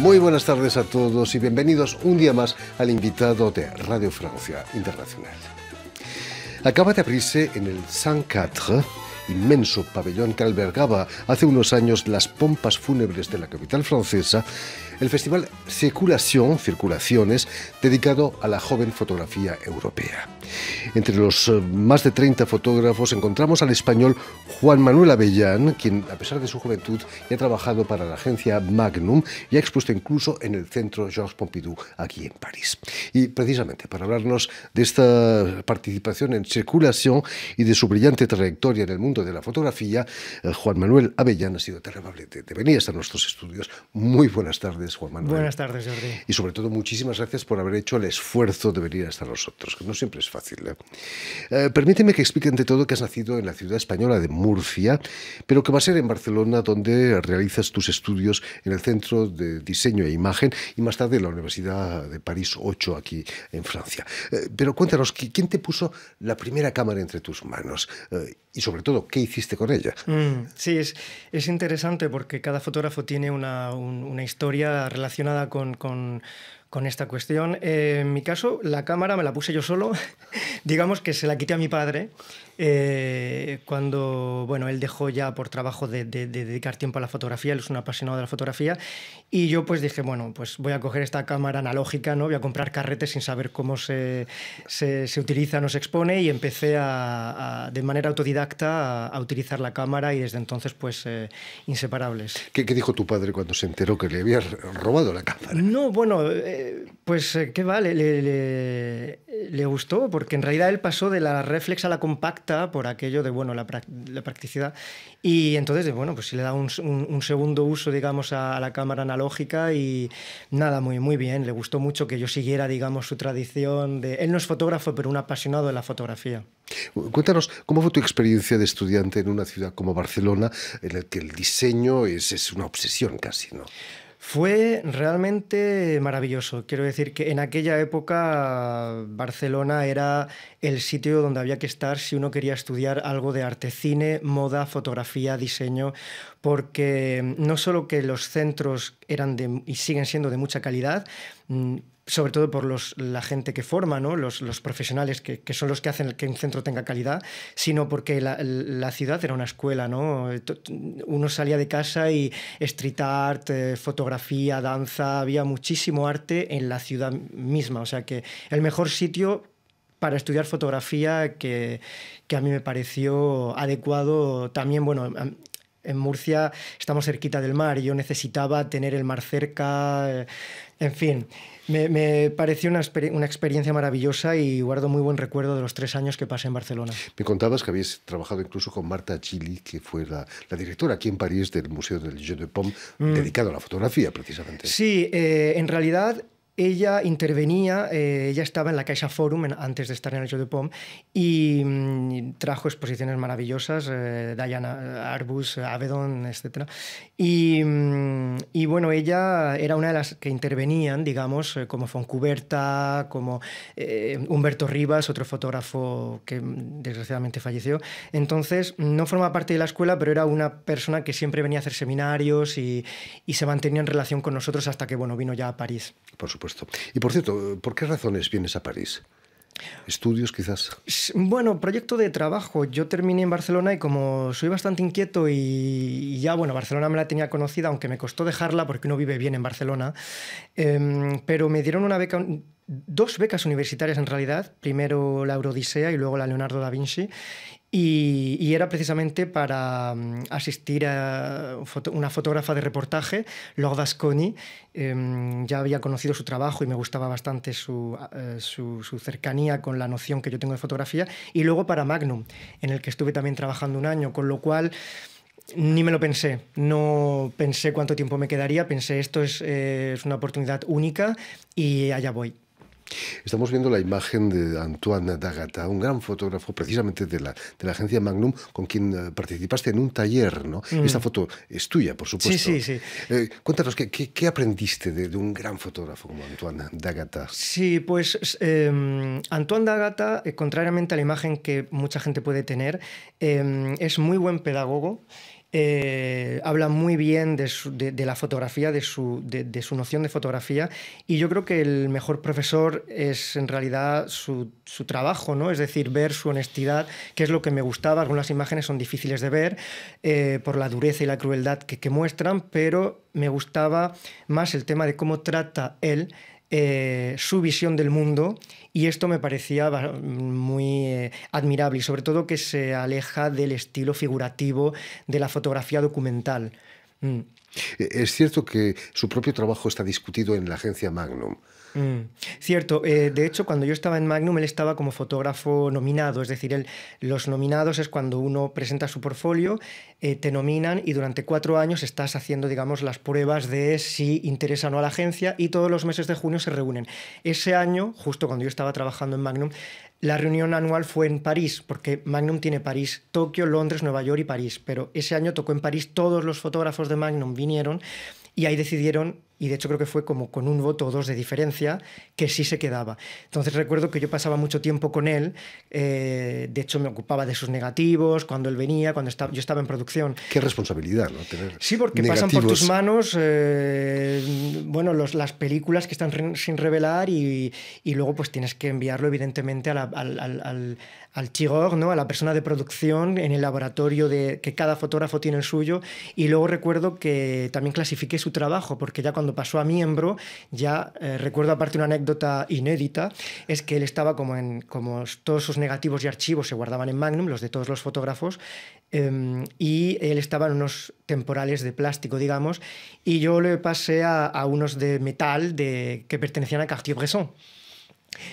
Muy buenas tardes a todos y bienvenidos un día más al invitado de Radio Francia Internacional. Acaba de abrirse en el Saint Quatre inmenso pabellón que albergaba hace unos años las pompas fúnebres de la capital francesa, el festival Circulación, Circulaciones, dedicado a la joven fotografía europea. Entre los eh, más de 30 fotógrafos encontramos al español Juan Manuel Avellán, quien a pesar de su juventud ya ha trabajado para la agencia Magnum y ha expuesto incluso en el centro Georges Pompidou aquí en París. Y precisamente para hablarnos de esta participación en circulación y de su brillante trayectoria en el mundo de la fotografía, eh, Juan Manuel Avellán ha sido tan amable de venir hasta nuestros estudios. Muy buenas tardes. Juan Manuel. Buenas tardes, Jordi. Y sobre todo, muchísimas gracias por haber hecho el esfuerzo de venir hasta nosotros, que no siempre es fácil. ¿eh? Eh, permíteme que explique ante todo que has nacido en la ciudad española de Murcia, pero que va a ser en Barcelona donde realizas tus estudios en el Centro de Diseño e Imagen y más tarde en la Universidad de París 8 aquí en Francia. Eh, pero cuéntanos, ¿quién te puso la primera cámara entre tus manos? y sobre todo, ¿qué hiciste con ella? Mm, sí, es, es interesante porque cada fotógrafo tiene una, una historia relacionada con, esta cuestión. Eh, en mi caso, la cámara me la puse yo solo. Digamos que se la quité a mi padre eh, cuando bueno, él dejó ya por trabajo de, dedicar tiempo a la fotografía. Él es un apasionado de la fotografía. Y yo pues dije, bueno, pues voy a coger esta cámara analógica, ¿no? voy a comprar carretes sin saber cómo se, utiliza, no se expone. Y empecé a, de manera autodidacta a, utilizar la cámara y desde entonces pues eh, inseparables. ¿Qué, dijo tu padre cuando se enteró que le habías robado la cámara. No, bueno, eh, pues eh, qué vale, le, gustó, porque en realidad él pasó de la reflex a la compacta por aquello de, bueno, la, practicidad. Y entonces, bueno, pues si le da un, segundo uso, digamos, a, la cámara analógica y nada, muy, muy bien. Le gustó mucho que yo siguiera, digamos, su tradición de... Él no es fotógrafo, pero un apasionado de la fotografía. Cuéntanos, ¿cómo fue tu experiencia de estudiante en una ciudad como Barcelona, en la que el diseño es, es una obsesión casi, ¿no? Fue realmente maravilloso. Quiero decir que en aquella época Barcelona era el sitio donde había que estar si uno quería estudiar algo de arte, cine, moda, fotografía, diseño, porque no solo que los centros eran de, y siguen siendo de mucha calidad, mm, sobre todo por la gente que forma, ¿no? los, profesionales que, son los que hacen que un centro tenga calidad, sino porque la, ciudad era una escuela. ¿no? Uno salía de casa y street art, eh, fotografía, danza, había muchísimo arte en la ciudad misma. O sea que el mejor sitio para estudiar fotografía que, que, a mí me pareció adecuado también, bueno, en Murcia estamos cerquita del mar y yo necesitaba tener el mar cerca. Eh, en fin, me, pareció una, una, experiencia maravillosa y guardo muy buen recuerdo de los tres años que pasé en Barcelona. Me contabas que habías trabajado incluso con Marta Chili, que fue la, directora aquí en París del Museo del Jeu de Pomme, mm. dedicado a la fotografía precisamente. Sí, eh, en realidad ella intervenía, eh, ella estaba en la Caixa Forum antes de estar en el Jeu de POM y mm, trajo exposiciones maravillosas, eh, Diana eh, Arbus, Avedon, etc. Mm, y, bueno, ella era una de las que intervenían, digamos, como Foncuberta, como Humberto Rivas, otro fotógrafo que mm, desgraciadamente falleció. Entonces, no formaba parte de la escuela, pero era una persona que siempre venía a hacer seminarios y, y se mantenía en relación con nosotros hasta que, bueno, vino ya a París. Por supuesto y por cierto, ¿por qué razones vienes a París? ¿Estudios quizás? Bueno, proyecto de trabajo. Yo terminé en Barcelona y como soy bastante inquieto y ya, bueno, Barcelona me la tenía conocida, aunque me costó dejarla porque uno vive bien en Barcelona, em, pero me dieron una beca, dos becas universitarias en realidad, primero la Eurodisea y luego la Leonardo da Vinci, y, era precisamente para mm, asistir a una fotógrafa de reportaje, Laura Vasconi. Em, ya había conocido su trabajo y me gustaba bastante eh, su, cercanía con la noción que yo tengo de fotografía. Y luego para Magnum, en el que estuve también trabajando un año, con lo cual ni me lo pensé. No pensé cuánto tiempo me quedaría, pensé esto es eh, una oportunidad única y allá voy. Estamos viendo la imagen de Antoine Dagata, un gran fotógrafo precisamente de la, agencia Magnum, con quien eh, participaste en un taller, ¿no? Mm. Esta foto es tuya, por supuesto. Sí, sí, sí. Eh, cuéntanos, ¿qué, aprendiste de, un gran fotógrafo como Antoine Dagata? Sí, pues em, Antoine Dagata, eh, contrariamente a la imagen que mucha gente puede tener, em, es muy buen pedagogo. Eh, habla muy bien de, la fotografía, de su, noción de fotografía, y yo creo que el mejor profesor es en realidad su, trabajo, ¿no? es decir, ver su honestidad, que es lo que me gustaba. Algunas imágenes son difíciles de ver eh, por la dureza y la crueldad que muestran, pero me gustaba más el tema de cómo trata él eh, su visión del mundo y esto me parecía muy eh, admirable y sobre todo que se aleja del estilo figurativo de la fotografía documental. Mm. Eh, es cierto que su propio trabajo está discutido en la agencia Magnum. Mm. cierto, eh, de hecho cuando yo estaba en Magnum él estaba como fotógrafo nominado, es decir, los nominados es cuando uno presenta su portfolio, eh, te nominan y durante cuatro años estás haciendo, digamos, las pruebas de si interesa o no a la agencia y todos los meses de junio se reúnen. Ese año, justo cuando yo estaba trabajando en Magnum, la reunión anual fue en París, porque Magnum tiene París, Tokio, Londres, Nueva York y París, pero ese año tocó en París, todos los fotógrafos de Magnum vinieron y ahí decidieron, y de hecho creo que fue como con un voto o dos de diferencia, que sí se quedaba. Entonces recuerdo que yo pasaba mucho tiempo con él, eh, de hecho me ocupaba de sus negativos, cuando él venía, cuando estaba, yo estaba en producción. Qué responsabilidad, ¿no? Tener sí, porque pasan por tus manos eh, bueno, los, las películas que están sin revelar y, y, luego pues tienes que enviarlo evidentemente al, al, al chigor, ¿no? a la persona de producción en el laboratorio de, que cada fotógrafo tiene el suyo. Y luego recuerdo que también clasifiqué su trabajo, porque ya cuando pasó a miembro, ya eh, recuerdo aparte una anécdota inédita, es que él estaba como en, como todos sus negativos y archivos se guardaban en Magnum, los de todos los fotógrafos, em, y él estaba en unos temporales de plástico, digamos, y yo le pasé a, unos de metal de, que pertenecían a Cartier-Bresson.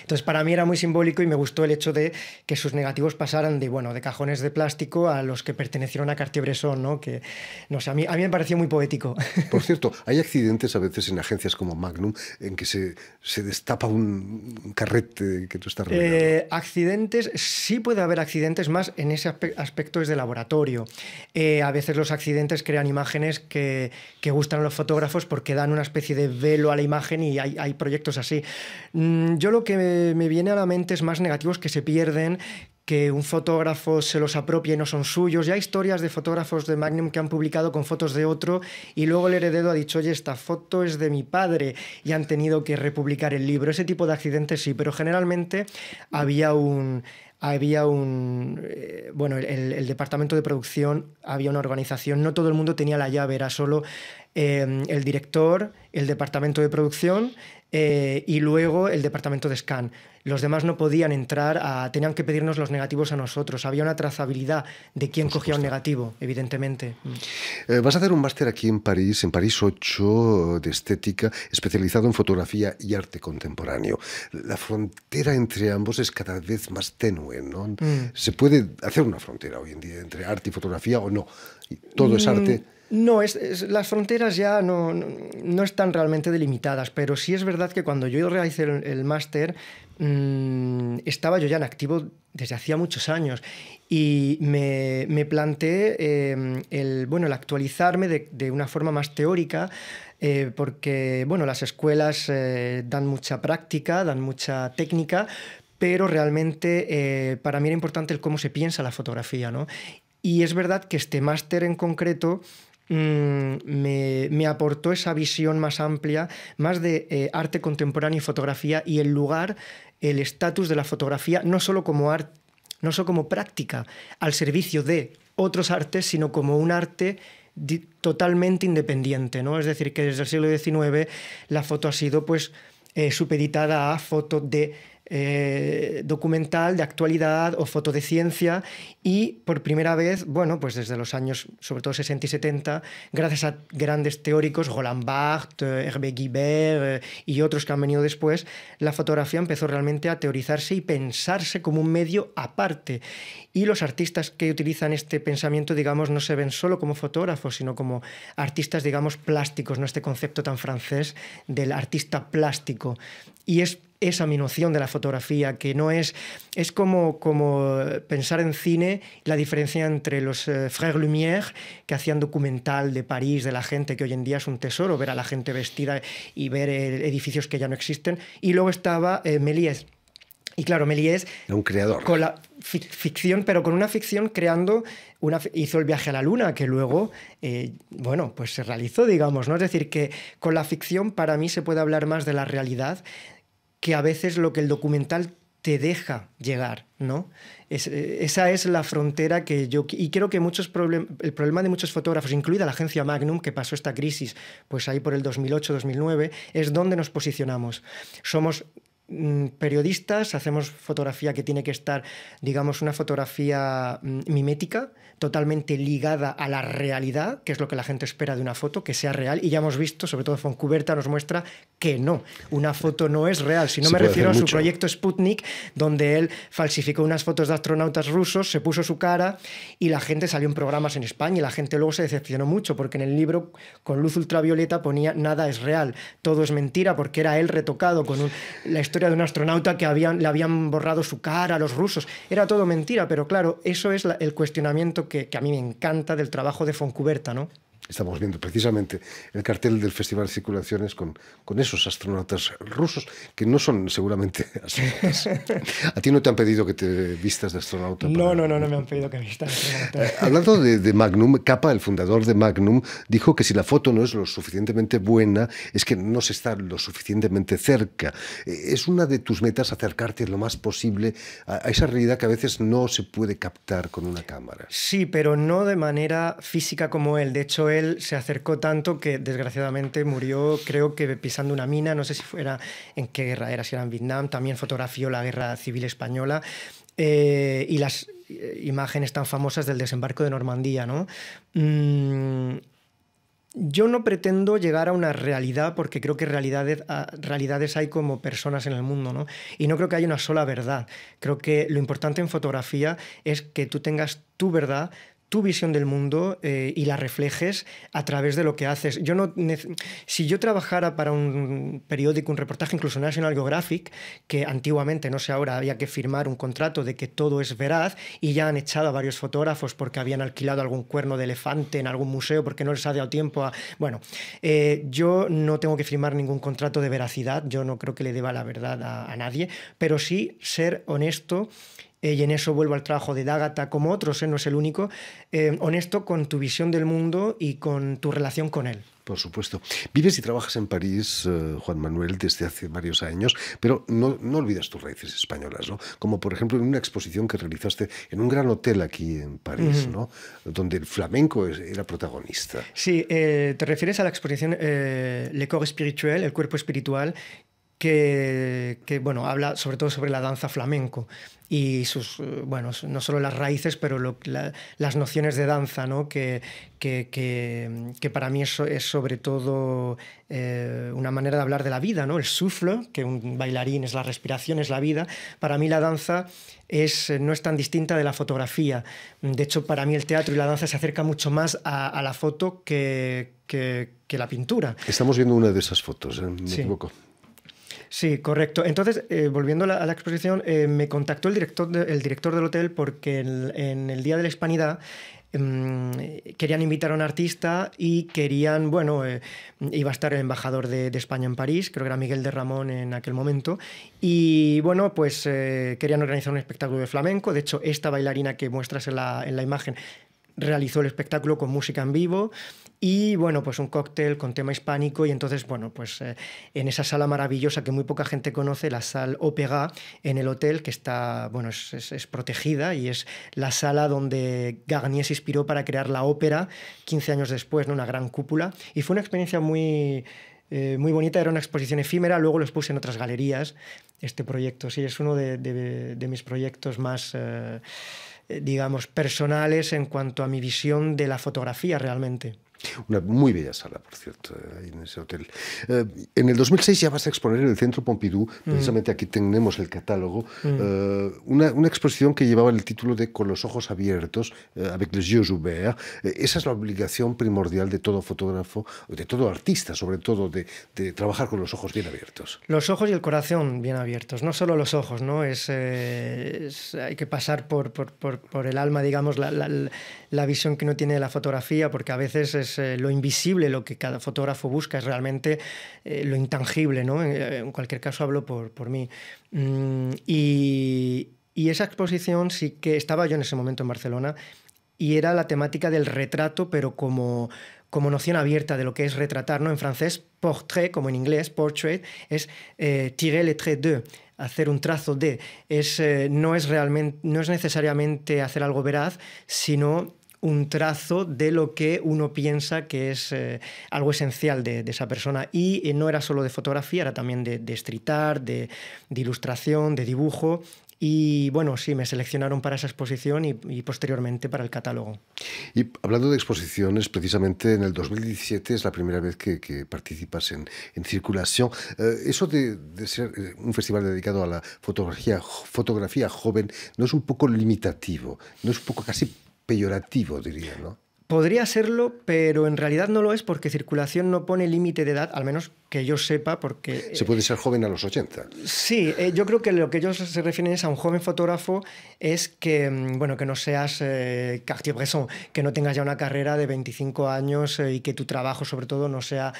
Entonces, para mí era muy simbólico y me gustó el hecho de que sus negativos pasaran de, bueno, de cajones de plástico a los que pertenecieron a Cartier-Bresson, ¿no? Que, no sé, a mí, a mí me pareció muy poético. Por cierto, hay accidentes a veces en agencias como Magnum en que se, se destapa un carrete que tú estás eh, accidentes, sí puede haber accidentes, más en ese aspecto es de laboratorio. Eh, a veces los accidentes crean imágenes que, que, gustan a los fotógrafos porque dan una especie de velo a la imagen y hay, hay proyectos así. Mm, yo lo que me viene a la mente es más negativos que se pierden, que un fotógrafo se los apropie y no son suyos. Ya hay historias de fotógrafos de Magnum que han publicado con fotos de otro y luego el heredero ha dicho, oye, esta foto es de mi padre y han tenido que republicar el libro. Ese tipo de accidentes sí, pero generalmente había un... Había un. Eh, bueno, el departamento de producción, había una organización, no todo el mundo tenía la llave, era solo Em, el director, el departamento de producción eh, y luego el departamento de scan. Los demás no podían entrar, tenían que pedirnos los negativos a nosotros. Había una trazabilidad de quién cogía un negativo, evidentemente. Mm. Eh, vas a hacer un máster aquí en París, en París 8, eh, de estética, especializado en fotografía y arte contemporáneo. La frontera entre ambos es cada vez más tenue, ¿no? Mm. ¿Se puede hacer una frontera hoy en día entre arte y fotografía o no? Todo es mm, arte. No, es, las fronteras ya no, están realmente delimitadas, pero sí es verdad que cuando yo realicé el, máster mm, estaba yo ya en activo desde hacía muchos años y me, me planteé em, el, bueno, el actualizarme de, una forma más teórica. Eh, porque bueno, las escuelas eh, dan mucha práctica, dan mucha técnica, pero realmente eh, para mí era importante el cómo se piensa la fotografía. Y es verdad que este máster en concreto Mm, me, aportó esa visión más amplia, más de eh, arte contemporáneo y fotografía y el lugar, el estatus de la fotografía, no solo como arte, no solo como práctica al servicio de otros artes, sino como un arte totalmente independiente, ¿no? Es decir, que desde el siglo XIX la foto ha sido pues eh, supeditada a foto de eh, documental de actualidad o foto de ciencia y por primera vez, bueno, pues desde los años sobre todo 60 y 70, gracias a grandes teóricos, Roland Barthes, Hervé Guibert eh, y otros que han venido después, la fotografía empezó realmente a teorizarse y pensarse como un medio aparte. Y los artistas que utilizan este pensamiento, digamos, no se ven solo como fotógrafos, sino como artistas, digamos, plásticos, ¿no? Este concepto tan francés del artista plástico. Y es esa noción de la fotografía, que no es... Es como, como eh, pensar en cine la diferencia entre los eh, Frères Lumière, que hacían documental de París, de la gente, que hoy en día es un tesoro, ver a la gente vestida y ver eh, edificios que ya no existen. Y luego estaba Méliès. Y claro, Méliès... Un creador. Con la ficción, pero con una ficción creando una, hizo el viaje a la luna, que luego, bueno, pues se realizó, digamos, ¿no? Es decir, que con la ficción para mí se puede hablar más de la realidad que a veces lo que el documental te deja llegar, ¿no? Eh, esa es la frontera que yo... Y creo que muchos el problema de muchos fotógrafos, incluida la agencia Magnum, que pasó esta crisis, pues ahí por el 2008-2009, es donde nos posicionamos. Somos mm, periodistas, hacemos fotografía que tiene que estar, digamos, una fotografía mm, mimética, totalmente ligada a la realidad, que es lo que la gente espera de una foto, que sea real. Y ya hemos visto, sobre todo Foncuberta nos muestra que no, una foto no es real. Si no me refiero a su proyecto Sputnik, donde él falsificó unas fotos de astronautas rusos, se puso su cara y la gente salió en programas en España y la gente luego se decepcionó mucho porque en el libro con luz ultravioleta ponía nada es real, todo es mentira porque era él retocado con la historia de un astronauta que le habían borrado su cara a los rusos. Era todo mentira, pero claro, eso es el cuestionamiento que, a mí me encanta del trabajo de Foncuberta, ¿no? Estamos viendo precisamente el cartel del Festival de Circulaciones con, con esos astronautas rusos, que no son seguramente astronautas. ¿A ti no te han pedido que te vistas de astronauta? No, no, no, no me han pedido que me vistas de astronauta. Eh, hablando de, Magnum, Capa, el fundador de Magnum, dijo que si la foto no es lo suficientemente buena, es que no se está lo suficientemente cerca. Eh, es una de tus metas acercarte lo más posible a, a esa realidad que a veces no se puede captar con una cámara. Sí, pero no de manera física como él. De hecho, él se acercó tanto que desgraciadamente murió, creo que pisando una mina, no sé si fuera en qué guerra era, si era en Vietnam, también fotografió la guerra civil española. Eh, y las eh, imágenes tan famosas del desembarco de Normandía, ¿no? Mm, yo no pretendo llegar a una realidad porque creo que realidades, ah, realidades hay como personas en el mundo, Y no creo que haya una sola verdad. Creo que lo importante en fotografía es que tú tengas tu verdad, tu visión del mundo eh, y la reflejes a través de lo que haces. Yo no si yo trabajara para un periódico, un reportaje, incluso National Geographic, que antiguamente, no sé ahora, había que firmar un contrato de que todo es veraz y ya han echado a varios fotógrafos porque habían alquilado algún cuerno de elefante en algún museo porque no les ha dado tiempo a... Bueno, eh, yo no tengo que firmar ningún contrato de veracidad, yo no creo que le deba la verdad a, a nadie, pero sí ser honesto eh, y en eso vuelvo al trabajo de Dágata, como otros, eh, no es el único, eh, honesto con tu visión del mundo y con tu relación con él. Por supuesto. Vives y trabajas en París, Juan Manuel, desde hace varios años, pero no, olvidas tus raíces españolas, ¿no? Como por ejemplo en una exposición que realizaste en un gran hotel aquí en París, ¿no? Donde el flamenco era protagonista. Sí, te refieres a la exposición Le Corps Spirituel, el cuerpo espiritual, que, bueno, habla sobre todo sobre la danza flamenco y sus, eh, bueno, no solo las raíces, pero las nociones de danza, ¿no? que, que, que, para mí es, es sobre todo eh, una manera de hablar de la vida, ¿no? el suflo, que un bailarín es la respiración, es la vida. Para mí la danza es, eh, no es tan distinta de la fotografía. De hecho, para mí el teatro y la danza se acerca mucho más a, la foto que, que, la pintura. Estamos viendo una de esas fotos, me equivoco. Sí, correcto. Entonces, eh, volviendo a la, exposición, eh, me contactó el director, del hotel porque en, el Día de la Hispanidad em, querían invitar a un artista y querían, bueno, eh, iba a estar el embajador de, España en París, creo que era Miguel de Ramón en aquel momento, y bueno, pues querían organizar un espectáculo de flamenco, de hecho, esta bailarina que muestras en la imagen realizó el espectáculo con música en vivo y bueno, pues un cóctel con tema hispánico y entonces, bueno, pues eh, en esa sala maravillosa que muy poca gente conoce, la sala ópera en el hotel que está, bueno, es, protegida y es la sala donde Garnier se inspiró para crear la ópera 15 años después, una gran cúpula y fue una experiencia muy... Eh, muy bonita, era una exposición efímera, luego lo expuse en otras galerías, este proyecto, sí, es uno de, mis proyectos más... Eh, eh, digamos, personales en cuanto a mi visión de la fotografía realmente. Una muy bella sala, por cierto, eh, ahí en ese hotel. Eh, en el 2006 ya vas a exponer en el Centro Pompidou, mm. precisamente aquí tenemos el catálogo, mm. eh, una, una, exposición que llevaba el título de Con los ojos abiertos, avec les yeux ouverts. esa es la obligación primordial de todo fotógrafo, de todo artista, sobre todo, de, trabajar con los ojos bien abiertos. Los ojos y el corazón bien abiertos, no solo los ojos, ¿no? Es, hay que pasar por, por, por, el alma, digamos, la, la, la visión que no tiene la fotografía, porque a veces es eh, lo invisible, lo que cada fotógrafo busca, es realmente eh, lo intangible, ¿no? Eh, en, cualquier caso hablo por, por mí. Mm, y, esa exposición sí que estaba yo en ese momento en Barcelona y era la temática del retrato, pero como, como noción abierta de lo que es retratar, ¿no? En francés, portrait, como en inglés, portrait, es tirer le trait de, hacer un trazo de. Es, no, es realmente, no es necesariamente hacer algo veraz, sino un trazo de lo que uno piensa que es eh, algo esencial de, esa persona. Y eh, no era solo de fotografía, era también de, de de, ilustración, de dibujo. Y bueno, sí, me seleccionaron para esa exposición y, posteriormente para el catálogo. Y hablando de exposiciones, precisamente en el 2017 es la primera vez que, participas en, Circulación. Eh, eso de, ser un festival dedicado a la fotografía, fotografía joven, ¿no es un poco limitativo? ¿No es un poco casi peyorativo, diría, ¿no? Podría serlo, pero en realidad no lo es porque circulación no pone límite de edad, al menos que yo sepa, porque... Se puede eh, ser joven a los 80. Sí, eh, yo creo que lo que ellos se refieren es a un joven fotógrafo es que, mm, bueno, que no seas eh, Cartier-Bresson, que no tengas ya una carrera de 25 años y que tu trabajo sobre todo no sea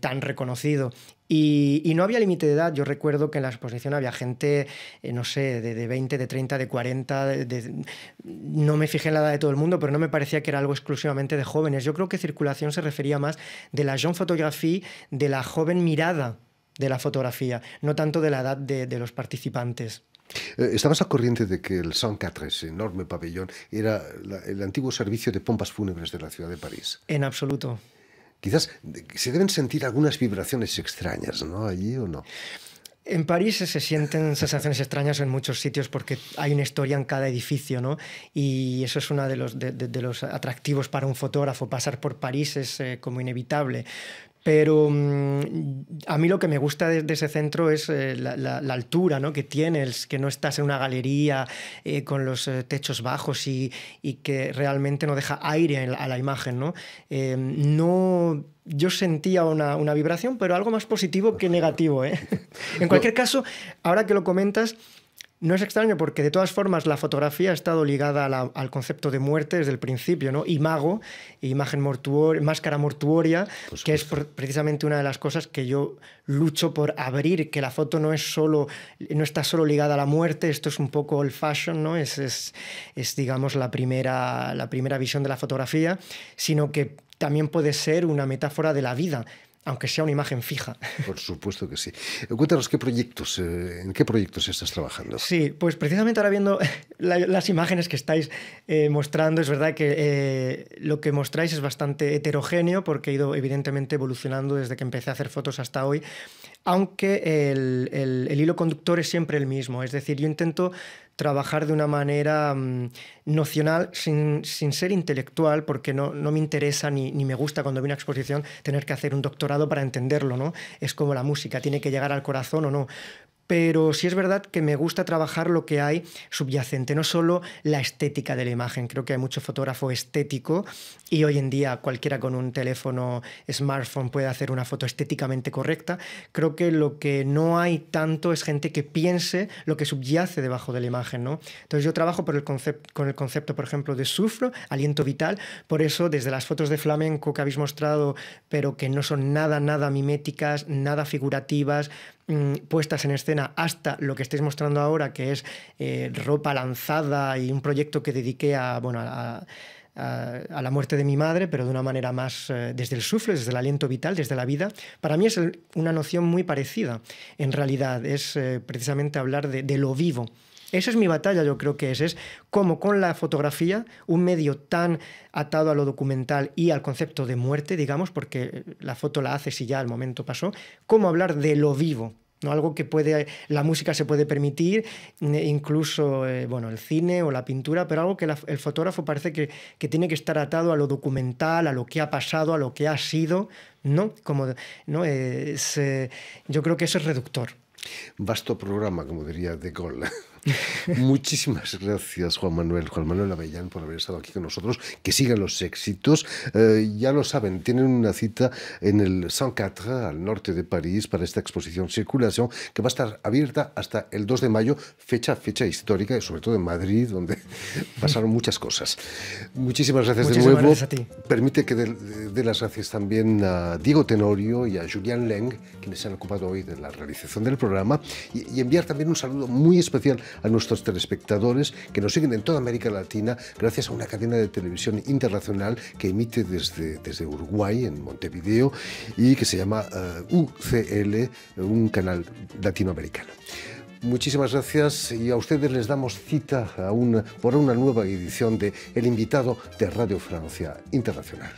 tan reconocido y, no había límite de edad. Yo recuerdo que en la exposición había gente, eh, no sé, de, 20, de 30, de 40. De, No me fijé en la edad de todo el mundo, pero no me parecía que era algo exclusivamente de jóvenes. Yo creo que circulación se refería más de la jeune photographie, de la joven mirada de la fotografía, no tanto de la edad de, los participantes. Eh, ¿Estabas al corriente de que el saint Catres, ese enorme pabellón, era el antiguo servicio de pompas fúnebres de la ciudad de París? En absoluto. Quizás se deben sentir algunas vibraciones extrañas, ¿no? Allí o no. En París se sienten sensaciones extrañas en muchos sitios porque hay una historia en cada edificio, ¿no? Y eso es uno de los, de, los atractivos para un fotógrafo. Pasar por París es eh, como inevitable. Pero mm, a mí lo que me gusta de, ese centro es eh, la, altura ¿no? que tienes, que no estás en una galería eh, con los eh, techos bajos y, que realmente no deja aire a la imagen. ¿no? Em, no yo sentía una, una, vibración, pero algo más positivo que negativo. en cualquier caso, ahora que lo comentas, no es extraño porque de todas formas la fotografía ha estado ligada al concepto de muerte desde el principio, ¿no? Imago, imagen mortuor, máscara mortuoria, que es precisamente una de las cosas que yo lucho por abrir, que la foto no es solo, no está solo ligada a la muerte, esto es un poco el fashion, ¿no? Es, es, digamos la primera, la primera visión de la fotografía, sino que también puede ser una metáfora de la vida, aunque sea una imagen fija. Por supuesto que sí. Cuéntanos qué proyectos, eh, en qué proyectos estás trabajando. Sí, pues precisamente ahora viendo las imágenes que estáis eh, mostrando, es verdad que eh, lo que mostráis es bastante heterogéneo porque he ido evidentemente evolucionando desde que empecé a hacer fotos hasta hoy, aunque el, el hilo conductor es siempre el mismo, es decir, yo intento trabajar de una manera mm, nocional sin, ser intelectual, porque no, me interesa ni, me gusta cuando vi una exposición tener que hacer un doctorado para entenderlo, ¿no? Es como la música, tiene que llegar al corazón o no pero sí es verdad que me gusta trabajar lo que hay subyacente, no solo la estética de la imagen. Creo que hay mucho fotógrafo estético y hoy en día cualquiera con un teléfono smartphone puede hacer una foto estéticamente correcta. Creo que lo que no hay tanto es gente que piense lo que subyace debajo de la imagen, ¿no? Entonces yo trabajo con el concepto, por ejemplo, de sufro, aliento vital, por eso desde las fotos de flamenco que habéis mostrado, pero que no son nada, nada miméticas, nada figurativas, Mm, puestas en escena hasta lo que estáis mostrando ahora, que es eh, ropa lanzada y un proyecto que dediqué a, bueno, a, la muerte de mi madre, pero de una manera más eh, desde el sufle, desde el aliento vital, desde la vida, para mí es una noción muy parecida. En realidad es eh, precisamente hablar de lo vivo esa es mi batalla, yo creo que es. Es como con la fotografía, un medio tan atado a lo documental y al concepto de muerte, digamos, porque eh, la foto la haces y ya el momento pasó, cómo hablar de lo vivo, ¿no? Algo que puede, la música se puede permitir, mm, e incluso eh, bueno, el cine o la pintura, pero algo que el fotógrafo parece que, que, tiene que estar atado a lo documental, a lo que ha pasado, a lo que ha sido, ¿no? Como, ¿no? Eh, yo creo que eso es reductor. Vasto programa, como diría De Gaulle. Muchísimas gracias, Juan Manuel. Juan Manuel Avellán, por haber estado aquí con nosotros. Que sigan los éxitos. Eh, ya lo saben, tienen una cita en el 104, al norte de París, para esta exposición Circulación, que va a estar abierta hasta el 2 de mayo, fecha, fecha histórica, y sobre todo en Madrid, donde pasaron muchas cosas. Muchísimas gracias de nuevo. a ti. Permite que dé las gracias también a Diego Tenorio y a Julián Leng, quienes se han ocupado hoy de la realización del programa, y enviar también un saludo muy especial a nuestros telespectadores que nos siguen en toda América Latina gracias a una cadena de televisión internacional que emite desde, desde Uruguay, en Montevideo, y que se llama eh, UCL, un canal latinoamericano. Muchísimas gracias y a ustedes les damos cita a por una nueva edición de El invitado de Radio Francia Internacional.